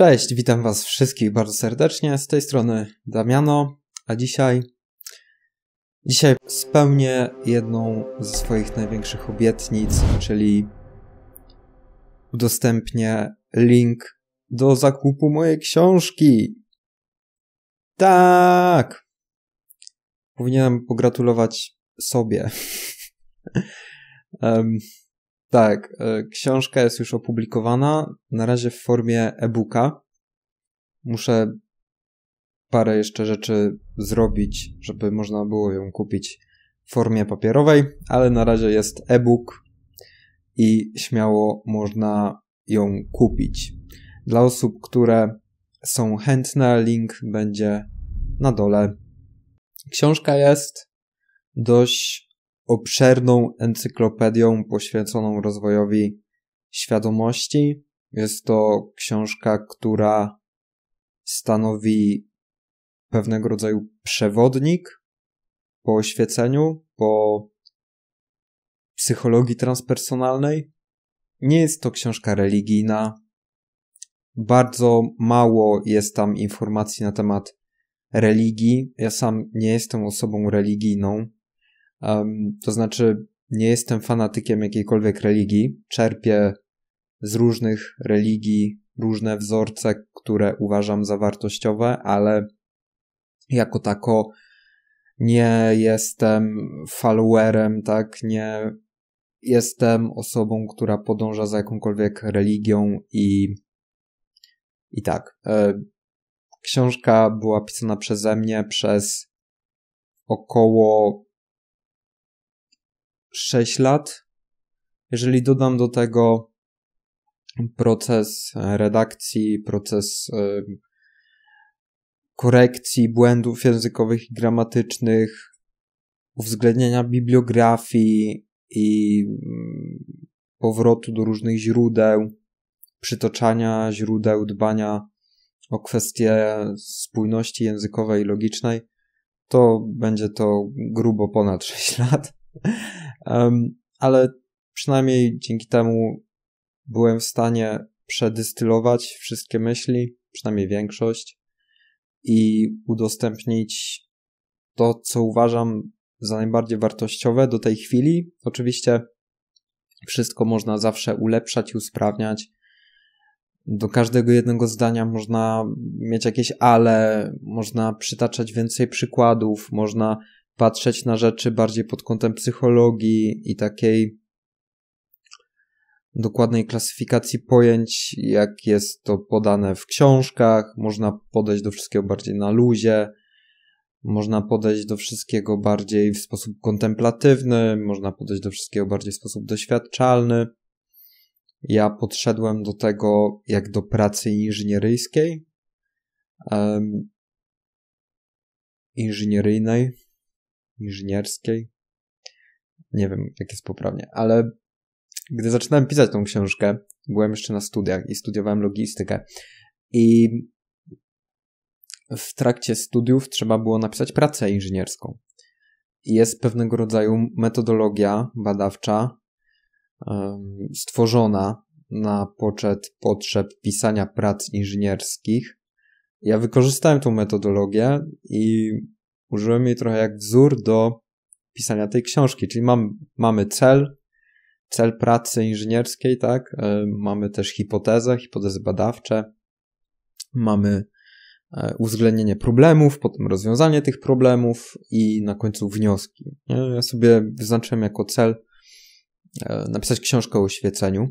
Cześć, witam Was wszystkich bardzo serdecznie. Z tej strony Damiano, a dzisiaj. Dzisiaj spełnię jedną ze swoich największych obietnic, czyli udostępnię link do zakupu mojej książki. Tak! Powinienem pogratulować sobie. um, Tak, e, książka jest już opublikowana, na razie w formie e-booka. Muszę parę jeszcze rzeczy zrobić, żeby można było ją kupić w formie papierowej, ale na razie jest e-book i śmiało można ją kupić. Dla osób, które są chętne, link będzie na dole. Książka jest dość obszerną encyklopedią poświęconą rozwojowi świadomości. Jest to książka, która stanowi pewnego rodzaju przewodnik po oświeceniu, po psychologii transpersonalnej. Nie jest to książka religijna. Bardzo mało jest tam informacji na temat religii. Ja sam nie jestem osobą religijną, Um, to znaczy, nie jestem fanatykiem jakiejkolwiek religii. Czerpię z różnych religii różne wzorce, które uważam za wartościowe, ale jako tako nie jestem followerem, tak? Nie jestem osobą, która podąża za jakąkolwiek religią i, i tak. E, książka była pisana przeze mnie przez około 6 lat. Jeżeli dodam do tego proces e, redakcji, proces e, korekcji błędów językowych i gramatycznych, uwzględniania bibliografii i mm, powrotu do różnych źródeł, przytoczania źródeł, dbania o kwestie spójności językowej i logicznej, to będzie to grubo ponad 6 lat ale przynajmniej dzięki temu byłem w stanie przedystylować wszystkie myśli, przynajmniej większość, i udostępnić to, co uważam za najbardziej wartościowe do tej chwili. Oczywiście wszystko można zawsze ulepszać i usprawniać. Do każdego jednego zdania można mieć jakieś ale, można przytaczać więcej przykładów, można patrzeć na rzeczy bardziej pod kątem psychologii i takiej dokładnej klasyfikacji pojęć, jak jest to podane w książkach. Można podejść do wszystkiego bardziej na luzie, można podejść do wszystkiego bardziej w sposób kontemplatywny, można podejść do wszystkiego bardziej w sposób doświadczalny. Ja podszedłem do tego jak do pracy inżynieryjskiej, um, inżynieryjnej, inżynierskiej. Nie wiem, jak jest poprawnie, ale gdy zaczynałem pisać tą książkę, byłem jeszcze na studiach i studiowałem logistykę. I w trakcie studiów trzeba było napisać pracę inżynierską. Jest pewnego rodzaju metodologia badawcza stworzona na poczet potrzeb pisania prac inżynierskich. Ja wykorzystałem tą metodologię i użyłem jej trochę jak wzór do pisania tej książki, czyli mam, mamy cel, cel pracy inżynierskiej, tak? E, mamy też hipotezę, hipotezy badawcze, mamy e, uwzględnienie problemów, potem rozwiązanie tych problemów i na końcu wnioski. Ja sobie wyznaczyłem jako cel e, napisać książkę o oświeceniu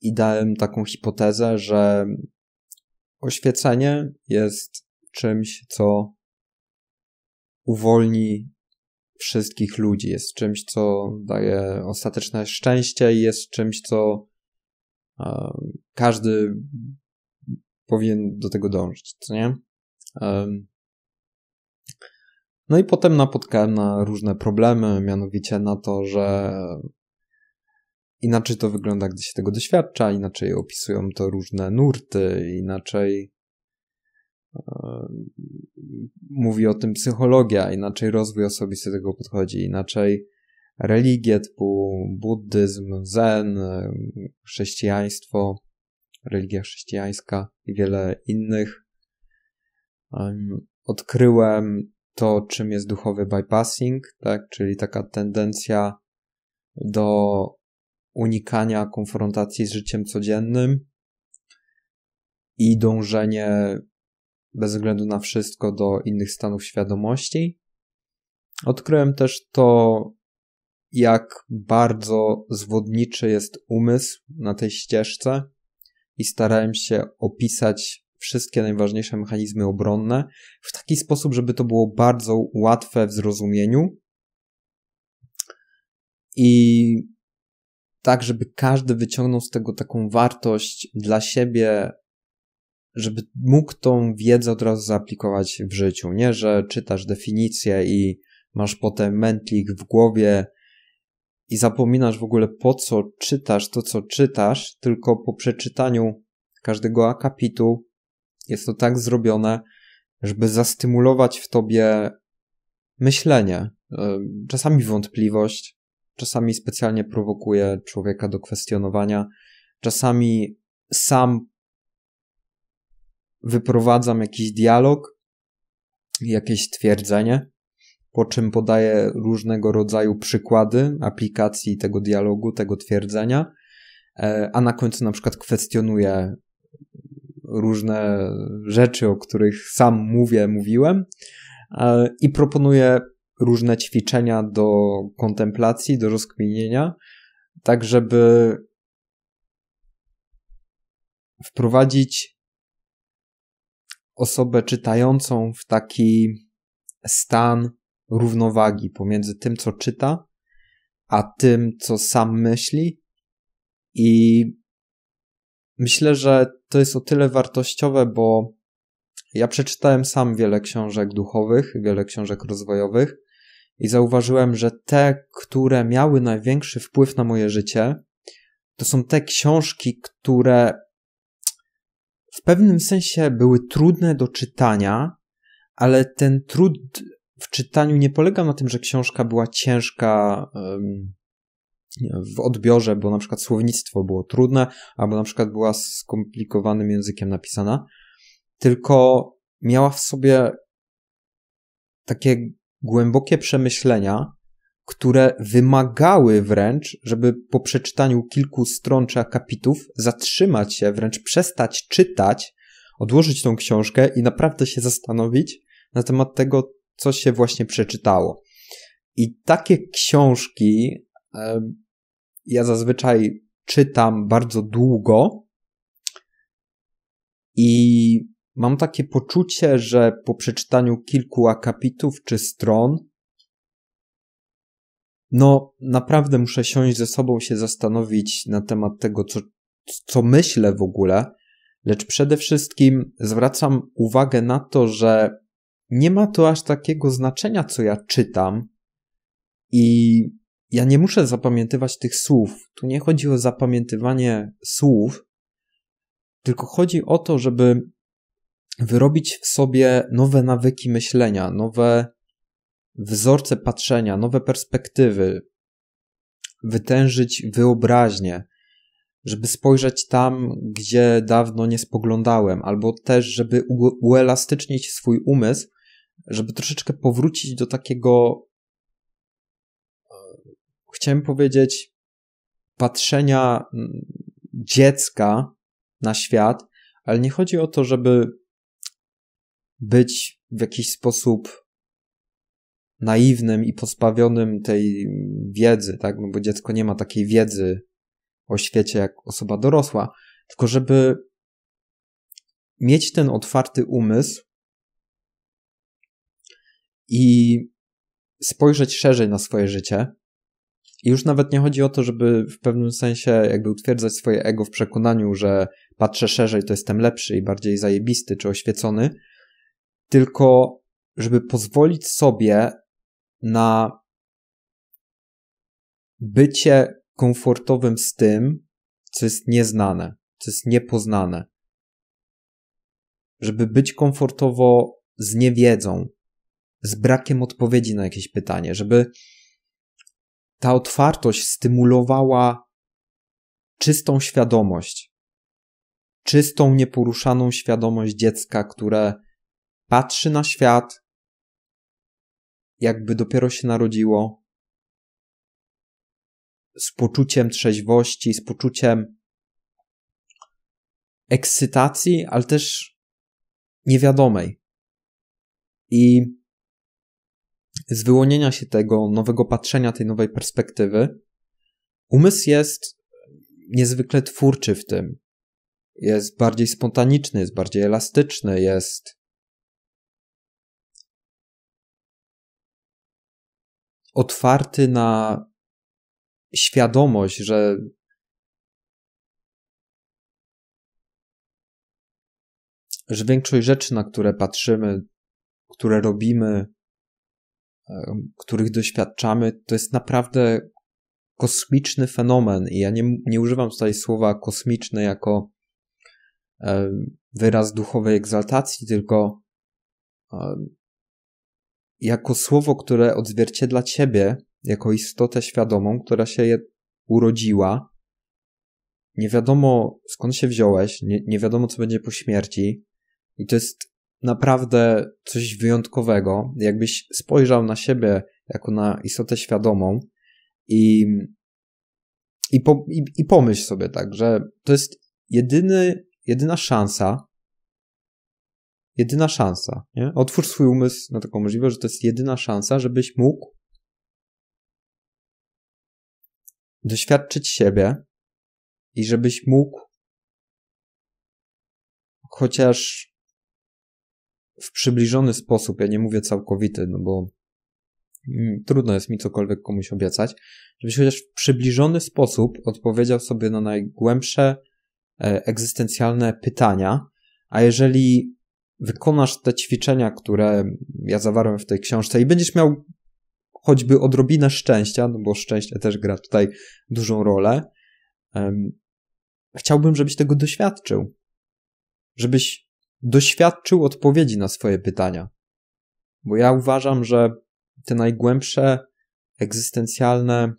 i dałem taką hipotezę, że oświecenie jest czymś, co uwolni wszystkich ludzi. Jest czymś, co daje ostateczne szczęście i jest czymś, co e, każdy powinien do tego dążyć, co nie? no i potem napotkałem na różne problemy, mianowicie na to, że inaczej to wygląda, gdy się tego doświadcza, inaczej opisują to różne nurty, inaczej E, mówi o tym psychologia, inaczej rozwój osobisty tego podchodzi, inaczej religie typu buddyzm, zen, e, chrześcijaństwo, religia chrześcijańska i wiele innych. Odkryłem to, czym jest duchowy bypassing, tak, czyli taka tendencja do unikania konfrontacji z życiem codziennym i dążenie bez względu na wszystko do innych stanów świadomości. Odkryłem też to, jak bardzo zwodniczy jest umysł na tej ścieżce i starałem się opisać wszystkie najważniejsze mechanizmy obronne w taki sposób, żeby to było bardzo łatwe w zrozumieniu i tak, żeby każdy wyciągnął z tego taką wartość dla siebie żeby mógł tą wiedzę od razu zaaplikować w życiu. Nie, że czytasz definicję i masz potem mętlik w głowie i zapominasz w ogóle po co czytasz to, co czytasz, tylko po przeczytaniu każdego akapitu jest to tak zrobione, żeby zastymulować w tobie myślenie, e, czasami wątpliwość, czasami specjalnie prowokuje człowieka do kwestionowania, czasami sam wyprowadzam jakiś dialog, jakieś twierdzenie, po czym podaję różnego rodzaju przykłady aplikacji tego dialogu, tego twierdzenia, e, a na końcu na przykład kwestionuję różne rzeczy, o których sam mówię, mówiłem e, i proponuję różne ćwiczenia do kontemplacji, do rozkminienia, tak żeby wprowadzić osobę czytającą w taki stan równowagi pomiędzy tym, co czyta, a tym, co sam myśli. I myślę, że to jest o tyle wartościowe, bo ja przeczytałem sam wiele książek duchowych, wiele książek rozwojowych i zauważyłem, że te, które miały największy wpływ na moje życie, to są te książki, które w pewnym sensie były trudne do czytania, ale ten trud w czytaniu nie polegał na tym, że książka była ciężka w odbiorze, bo na przykład słownictwo było trudne, albo na przykład była skomplikowanym językiem napisana, tylko miała w sobie takie głębokie przemyślenia, które wymagały wręcz, żeby po przeczytaniu kilku stron czy akapitów zatrzymać się, wręcz przestać czytać, odłożyć tą książkę i naprawdę się zastanowić na temat tego, co się właśnie przeczytało. I takie książki ja zazwyczaj czytam bardzo długo i mam takie poczucie, że po przeczytaniu kilku akapitów czy stron no naprawdę muszę siąść ze sobą, się zastanowić na temat tego, co, co myślę w ogóle, lecz przede wszystkim zwracam uwagę na to, że nie ma to aż takiego znaczenia, co ja czytam i ja nie muszę zapamiętywać tych słów. Tu nie chodzi o zapamiętywanie słów, tylko chodzi o to, żeby wyrobić w sobie nowe nawyki myślenia, nowe wzorce patrzenia, nowe perspektywy, wytężyć wyobraźnię, żeby spojrzeć tam, gdzie dawno nie spoglądałem, albo też, żeby uelastycznić swój umysł, żeby troszeczkę powrócić do takiego, e, chciałem powiedzieć, patrzenia mm, dziecka na świat, ale nie chodzi o to, żeby być w jakiś sposób naiwnym i pozbawionym tej wiedzy, tak? No bo dziecko nie ma takiej wiedzy o świecie jak osoba dorosła, tylko żeby mieć ten otwarty umysł i spojrzeć szerzej na swoje życie. I już nawet nie chodzi o to, żeby w pewnym sensie jakby utwierdzać swoje ego w przekonaniu, że patrzę szerzej, to jestem lepszy i bardziej zajebisty czy oświecony, tylko żeby pozwolić sobie na bycie komfortowym z tym, co jest nieznane, co jest niepoznane. Żeby być komfortowo z niewiedzą, z brakiem odpowiedzi na jakieś pytanie, żeby ta otwartość stymulowała czystą świadomość, czystą, nieporuszaną świadomość dziecka, które patrzy na świat jakby dopiero się narodziło, z poczuciem trzeźwości, z poczuciem ekscytacji, ale też niewiadomej. I z wyłonienia się tego nowego patrzenia, tej nowej perspektywy, umysł jest niezwykle twórczy w tym. Jest bardziej spontaniczny, jest bardziej elastyczny, jest otwarty na świadomość, że że większość rzeczy, na które patrzymy, które robimy, których doświadczamy, to jest naprawdę kosmiczny fenomen. I ja nie, nie używam tutaj słowa kosmiczne jako wyraz duchowej egzaltacji, tylko jako słowo, które odzwierciedla ciebie, jako istotę świadomą, która się urodziła. Nie wiadomo skąd się wziąłeś, nie, nie wiadomo co będzie po śmierci. I to jest naprawdę coś wyjątkowego. Jakbyś spojrzał na siebie jako na istotę świadomą i, i, po, i, i pomyśl sobie tak, że to jest jedyny, jedyna szansa, jedyna szansa. Nie? Otwórz swój umysł na taką możliwość, że to jest jedyna szansa, żebyś mógł doświadczyć siebie i żebyś mógł chociaż w przybliżony sposób, ja nie mówię całkowity, no bo mm, trudno jest mi cokolwiek komuś obiecać, żebyś chociaż w przybliżony sposób odpowiedział sobie na najgłębsze e, egzystencjalne pytania, a jeżeli wykonasz te ćwiczenia, które ja zawarłem w tej książce i będziesz miał choćby odrobinę szczęścia, no bo szczęście też gra tutaj dużą rolę, chciałbym, żebyś tego doświadczył. Żebyś doświadczył odpowiedzi na swoje pytania. Bo ja uważam, że te najgłębsze egzystencjalne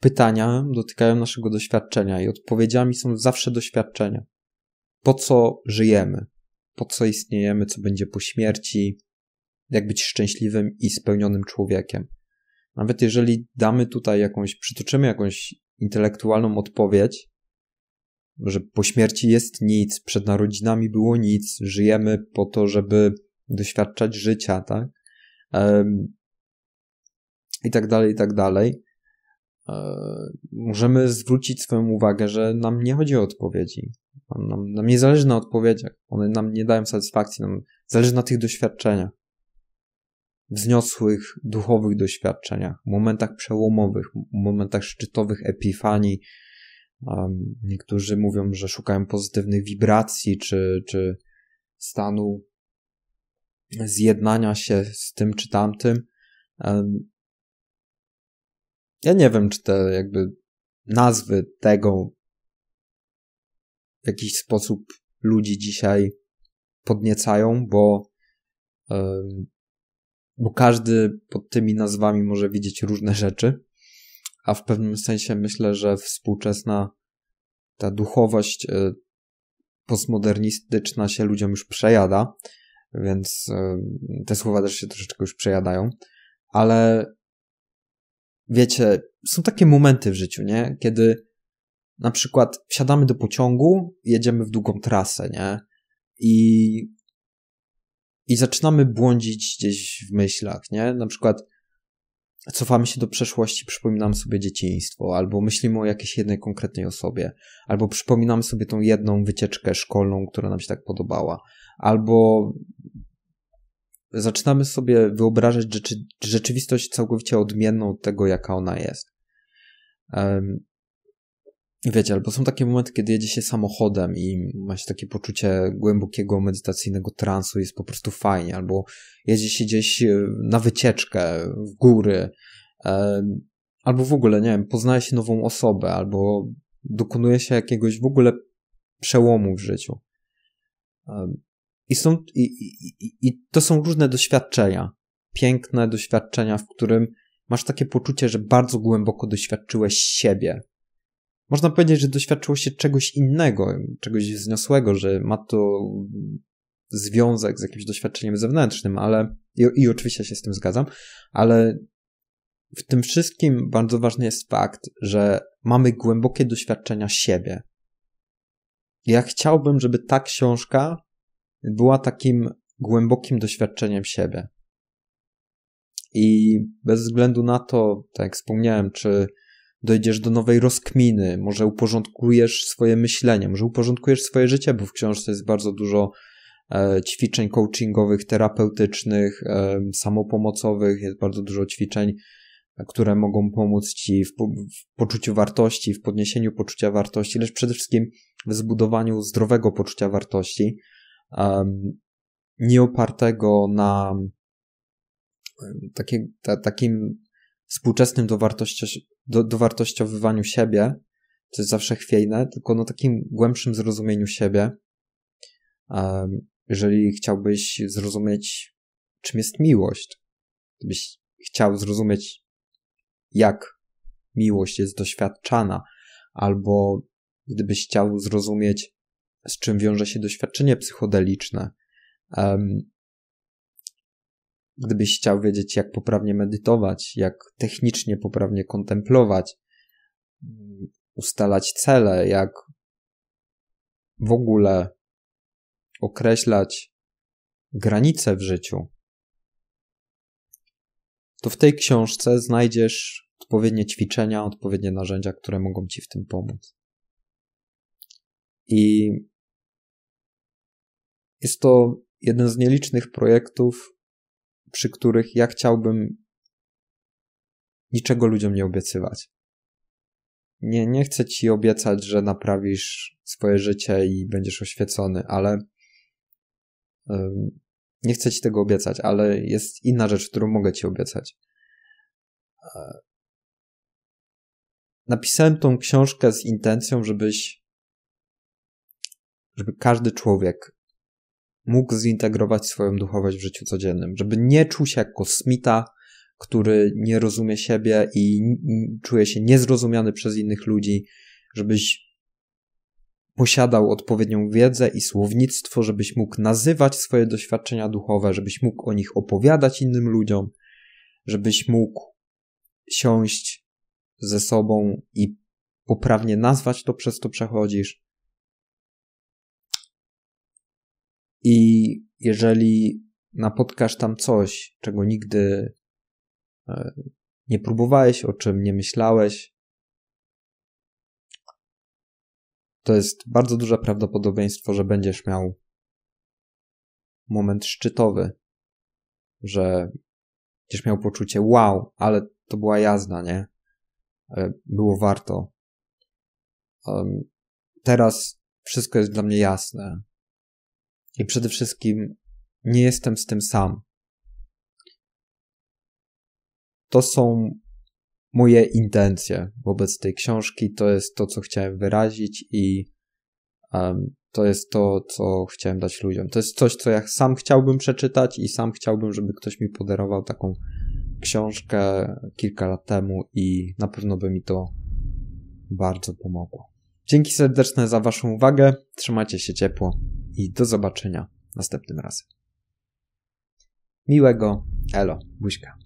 pytania dotykają naszego doświadczenia i odpowiedziami są zawsze doświadczenia po co żyjemy, po co istniejemy, co będzie po śmierci, jak być szczęśliwym i spełnionym człowiekiem. Nawet jeżeli damy tutaj jakąś, przytoczymy jakąś intelektualną odpowiedź, że po śmierci jest nic, przed narodzinami było nic, żyjemy po to, żeby doświadczać życia, tak? I tak dalej, i tak dalej. E, możemy zwrócić swoją uwagę, że nam nie chodzi o odpowiedzi. Nam, nam nie zależy na odpowiedziach. One nam nie dają satysfakcji. Nam zależy na tych doświadczeniach. Wzniosłych, duchowych doświadczeniach, momentach przełomowych, momentach szczytowych epifanii. niektórzy mówią, że szukają pozytywnych wibracji czy, czy stanu zjednania się z tym czy tamtym. Um, ja nie wiem, czy te jakby nazwy tego w jakiś sposób ludzi dzisiaj podniecają, bo, bo każdy pod tymi nazwami może widzieć różne rzeczy, a w pewnym sensie myślę, że współczesna ta duchowość e, postmodernistyczna się ludziom już przejada, więc te słowa też się troszeczkę już przejadają, ale wiecie, są takie momenty w życiu, nie? Kiedy na przykład wsiadamy do pociągu, jedziemy w długą trasę, nie? I, i zaczynamy błądzić gdzieś w myślach, nie? Na przykład cofamy się do przeszłości, przypominam sobie dzieciństwo, albo myślimy o jakiejś jednej konkretnej osobie, albo przypominamy sobie tą jedną wycieczkę szkolną, która nam się tak podobała, albo zaczynamy sobie wyobrażać rzeczy, rzeczywistość całkowicie odmienną od tego, jaka ona jest. Um, wiecie, albo są takie momenty, kiedy jedzie się samochodem i ma się takie poczucie głębokiego medytacyjnego transu, jest po prostu fajnie, albo jedzie się gdzieś e, na wycieczkę w góry, um, albo w ogóle, nie wiem, poznaje się nową osobę, albo dokonuje się jakiegoś w ogóle przełomu w życiu. Um, i, są, i, i, I to są różne doświadczenia. Piękne doświadczenia, w którym masz takie poczucie, że bardzo głęboko doświadczyłeś siebie. Można powiedzieć, że doświadczyło się czegoś innego, czegoś wzniosłego, że ma to związek z jakimś doświadczeniem zewnętrznym, ale i, i oczywiście się z tym zgadzam, ale w tym wszystkim bardzo ważny jest fakt, że mamy głębokie doświadczenia siebie. Ja chciałbym, żeby ta książka była takim głębokim doświadczeniem siebie. I bez względu na to, tak jak wspomniałem, czy dojdziesz do nowej rozkminy, może uporządkujesz swoje myślenie, może uporządkujesz swoje życie, bo w książce jest bardzo dużo e, ćwiczeń coachingowych, terapeutycznych, e, samopomocowych, jest bardzo dużo ćwiczeń, e, które mogą pomóc ci w, po, w poczuciu wartości, w podniesieniu poczucia wartości, lecz przede wszystkim w zbudowaniu zdrowego poczucia wartości um, nieopartego na takie, ta, takim współczesnym do, dowartościowywaniu siebie, co jest zawsze chwiejne, tylko no takim głębszym zrozumieniu siebie. Um, jeżeli chciałbyś zrozumieć, czym jest miłość, gdybyś chciał zrozumieć, jak miłość jest doświadczana, albo gdybyś chciał zrozumieć, z czym wiąże się doświadczenie psychodeliczne. Gdybyś chciał wiedzieć, jak poprawnie medytować, jak technicznie poprawnie kontemplować, mm, ustalać cele, jak w ogóle określać granice w życiu, to w tej książce znajdziesz odpowiednie ćwiczenia, odpowiednie narzędzia, które mogą ci w tym pomóc. I jest to jeden z nielicznych projektów, przy których ja chciałbym niczego ludziom nie obiecywać. Nie, nie chcę ci obiecać, że naprawisz swoje życie i będziesz oświecony, ale nie chcę ci tego obiecać, ale jest inna rzecz, którą mogę ci obiecać. E, napisałem tą książkę z intencją, żebyś, żeby każdy człowiek mógł zintegrować swoją duchowość w życiu codziennym, żeby nie czuł się jak kosmita, który nie rozumie siebie i czuje się niezrozumiany przez innych ludzi, żebyś posiadał odpowiednią wiedzę i słownictwo, żebyś mógł nazywać swoje doświadczenia duchowe, żebyś mógł o nich opowiadać innym ludziom, żebyś mógł siąść ze sobą i poprawnie nazwać to, przez co przechodzisz, I jeżeli napotkasz tam coś, czego nigdy e, nie próbowałeś, o czym nie myślałeś, to jest bardzo duże prawdopodobieństwo, że będziesz miał moment szczytowy, że będziesz miał poczucie wow, ale to była jazda, nie? E, było warto. Teraz wszystko jest dla mnie jasne. I przede wszystkim nie jestem z tym sam. To są moje intencje wobec tej książki, to jest to, co chciałem wyrazić i um, to jest to, co chciałem dać ludziom. To jest coś, co ja sam chciałbym przeczytać i sam chciałbym, żeby ktoś mi podarował taką książkę kilka lat temu i na pewno by mi to bardzo pomogło. Dzięki serdeczne za Waszą uwagę. Trzymajcie się ciepło i do zobaczenia następnym razem. Miłego, elo, buźka.